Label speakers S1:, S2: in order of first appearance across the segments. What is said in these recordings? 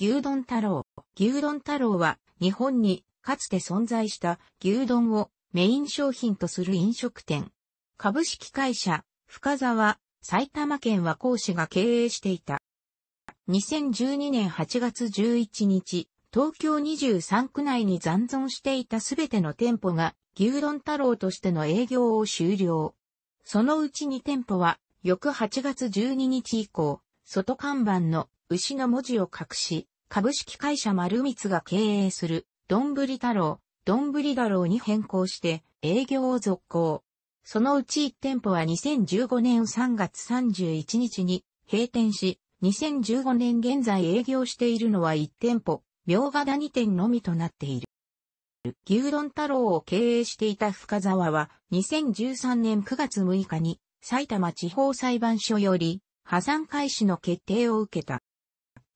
S1: 牛丼太郎。牛丼太郎は、日本にかつて存在した牛丼をメイン商品とする飲食店。株式会社、深沢、埼玉県和光市が経営していた。2012年8月11日、東京23区内に残存していたすべての店舗が牛丼太郎としての営業を終了。そのうち2店舗は、翌8月12日以降、外看板の牛の文字を隠し、株式会社丸光が経営する、どんぶり太郎、どんぶり太郎に変更して、営業を続行。そのうち1店舗は2015年3月31日に閉店し、2015年現在営業しているのは1店舗、明賀谷店のみとなっている。牛丼太郎を経営していた深沢は2013年9月6日に埼玉地方裁判所より破産開始の決定を受けた。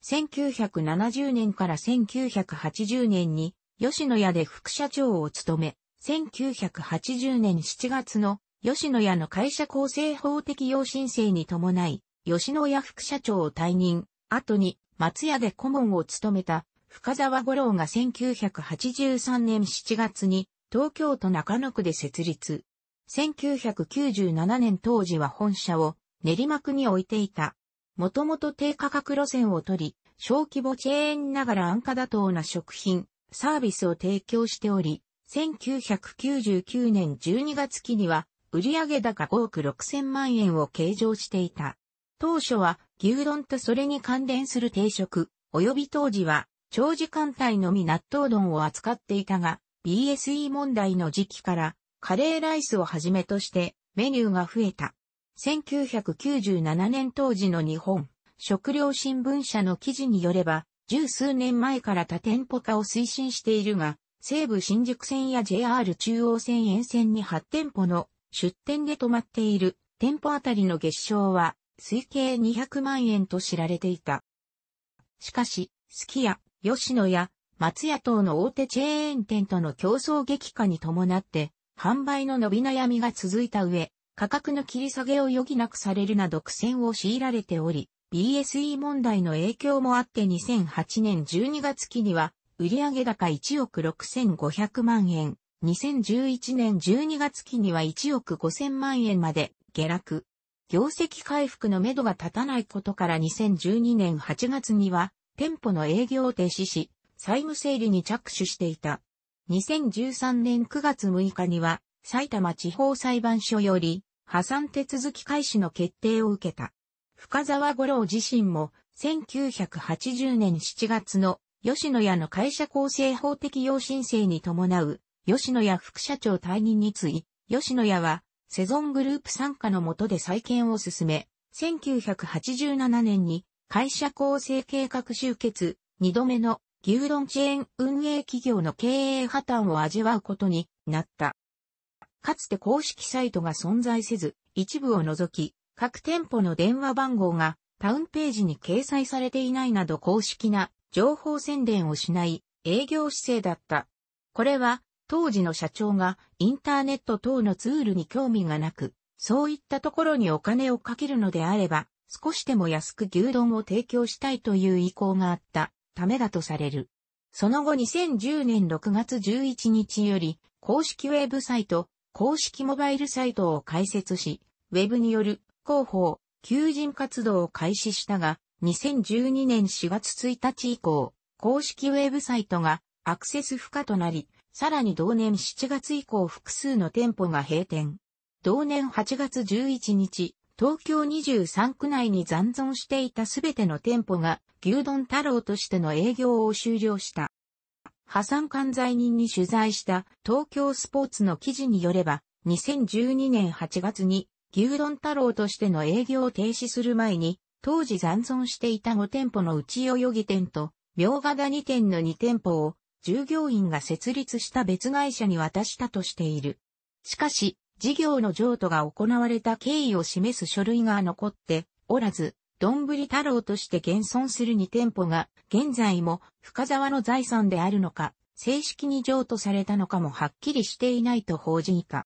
S1: 1970年から1980年に吉野家で副社長を務め、1980年7月の吉野家の会社構成法的要申請に伴い、吉野家副社長を退任、後に松屋で顧問を務めた深沢五郎が1983年7月に東京都中野区で設立。1997年当時は本社を練馬区に置いていた。もともと低価格路線を取り、小規模チェーンながら安価妥当な食品、サービスを提供しており、1999年12月期には売上高5億6000万円を計上していた。当初は牛丼とそれに関連する定食、及び当時は長時間帯のみ納豆丼を扱っていたが、BSE 問題の時期からカレーライスをはじめとしてメニューが増えた。1997年当時の日本、食料新聞社の記事によれば、十数年前から多店舗化を推進しているが、西武新宿線や JR 中央線沿線に8店舗の出店で止まっている店舗あたりの月賞は推計200万円と知られていた。しかし、スキ家、吉野や松屋等の大手チェーン店との競争激化に伴って、販売の伸び悩みが続いた上、価格の切り下げを余儀なくされるなど苦戦を強いられており、BSE 問題の影響もあって2008年12月期には、売上高1億6500万円、2011年12月期には1億5000万円まで下落。業績回復のめどが立たないことから2012年8月には店舗の営業を停止し、債務整理に着手していた。2013年9月6日には埼玉地方裁判所より破産手続き開始の決定を受けた。深沢五郎自身も、1980年7月の吉野家の会社構成法的要申請に伴う、吉野家副社長退任につい、吉野家は、セゾングループ参加の下で再建を進め、1987年に会社構成計画集結、二度目の牛丼チェーン運営企業の経営破綻を味わうことになった。かつて公式サイトが存在せず、一部を除き、各店舗の電話番号がタウンページに掲載されていないなど公式な情報宣伝をしない営業姿勢だった。これは当時の社長がインターネット等のツールに興味がなく、そういったところにお金をかけるのであれば、少しでも安く牛丼を提供したいという意向があったためだとされる。その後2010年6月11日より公式ウェブサイト、公式モバイルサイトを開設し、ウェブによる広報、求人活動を開始したが、2012年4月1日以降、公式ウェブサイトがアクセス不可となり、さらに同年7月以降複数の店舗が閉店。同年8月11日、東京23区内に残存していたすべての店舗が牛丼太郎としての営業を終了した。破産管財人に取材した東京スポーツの記事によれば、2012年8月に牛丼太郎としての営業を停止する前に、当時残存していた5店舗のうち代々木店と、明賀谷店の2店舗を、従業員が設立した別会社に渡したとしている。しかし、事業の譲渡が行われた経緯を示す書類が残っておらず、どんぶり太郎として現存する2店舗が、現在も深沢の財産であるのか、正式に譲渡されたのかもはっきりしていないと報じ以下。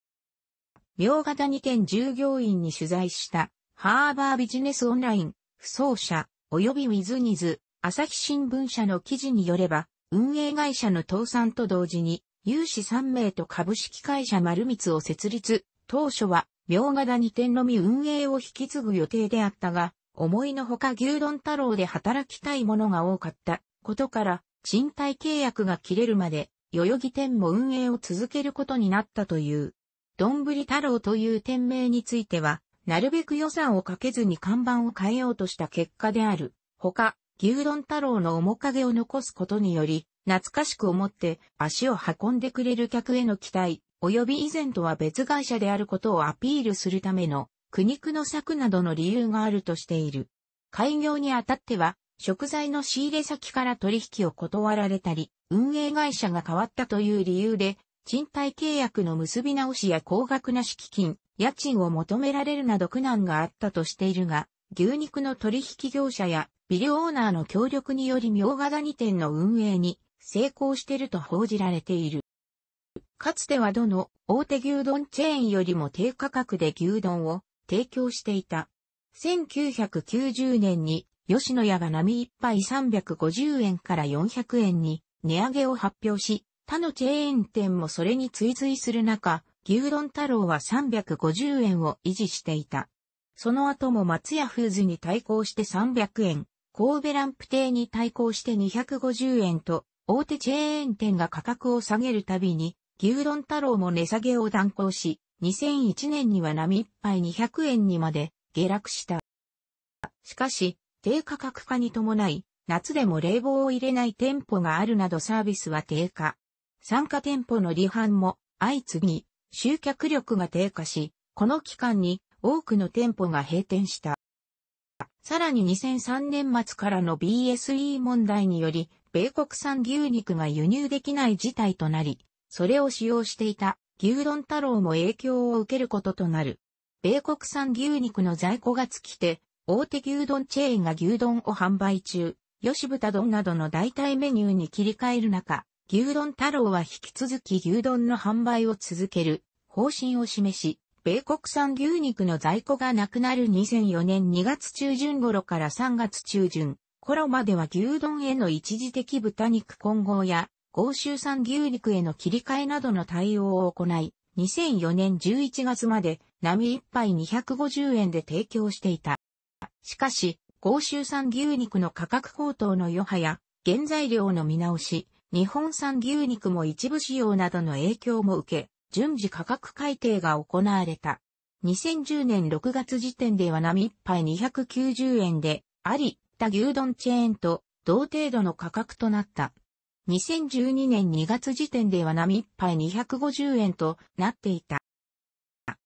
S1: 明賀谷店従業員に取材した、ハーバービジネスオンライン、不走者、及びウィズニズ、朝日新聞社の記事によれば、運営会社の倒産と同時に、有志3名と株式会社丸光を設立、当初は、明賀谷店のみ運営を引き継ぐ予定であったが、思いのほか牛丼太郎で働きたいものが多かったことから、賃貸契約が切れるまで、代々木店も運営を続けることになったという。どんぶり太郎という店名については、なるべく予算をかけずに看板を変えようとした結果である。ほか、牛丼太郎の面影を残すことにより、懐かしく思って足を運んでくれる客への期待、及び以前とは別会社であることをアピールするための苦肉の策などの理由があるとしている。開業にあたっては、食材の仕入れ先から取引を断られたり、運営会社が変わったという理由で、賃貸契約の結び直しや高額な敷金、家賃を求められるなど苦難があったとしているが、牛肉の取引業者やビデオオーナーの協力により苗型谷店の運営に成功していると報じられている。かつてはどの大手牛丼チェーンよりも低価格で牛丼を提供していた。1990年に吉野家が波一杯350円から400円に値上げを発表し、他のチェーン店もそれに追随する中、牛丼太郎は350円を維持していた。その後も松屋フーズに対抗して300円、神戸ランプ亭に対抗して250円と、大手チェーン店が価格を下げるたびに、牛丼太郎も値下げを断行し、2001年には並一杯200円にまで下落した。しかし、低価格化に伴い、夏でも冷房を入れない店舗があるなどサービスは低下。参加店舗の離反も相次ぎ、集客力が低下し、この期間に多くの店舗が閉店した。さらに2003年末からの BSE 問題により、米国産牛肉が輸入できない事態となり、それを使用していた牛丼太郎も影響を受けることとなる。米国産牛肉の在庫が尽きて、大手牛丼チェーンが牛丼を販売中、吉豚丼などの代替メニューに切り替える中、牛丼太郎は引き続き牛丼の販売を続ける方針を示し、米国産牛肉の在庫がなくなる2004年2月中旬頃から3月中旬頃までは牛丼への一時的豚肉混合や欧州産牛肉への切り替えなどの対応を行い、2004年11月まで並一杯250円で提供していた。しかし、欧州産牛肉の価格高騰の余波や原材料の見直し、日本産牛肉も一部使用などの影響も受け、順次価格改定が行われた。2010年6月時点では並1杯290円で、あり、た牛丼チェーンと同程度の価格となった。2012年2月時点では並1杯250円となっていた。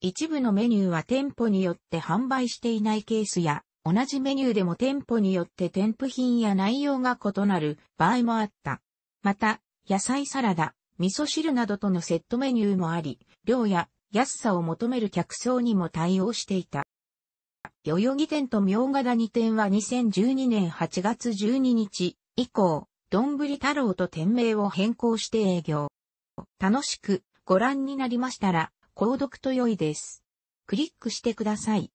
S1: 一部のメニューは店舗によって販売していないケースや、同じメニューでも店舗によって添付品や内容が異なる場合もあった。また、野菜サラダ、味噌汁などとのセットメニューもあり、量や安さを求める客層にも対応していた。代々木店と明ヶ谷店は2012年8月12日以降、どんぶり太郎と店名を変更して営業。楽しくご覧になりましたら、購読と良いです。クリックしてください。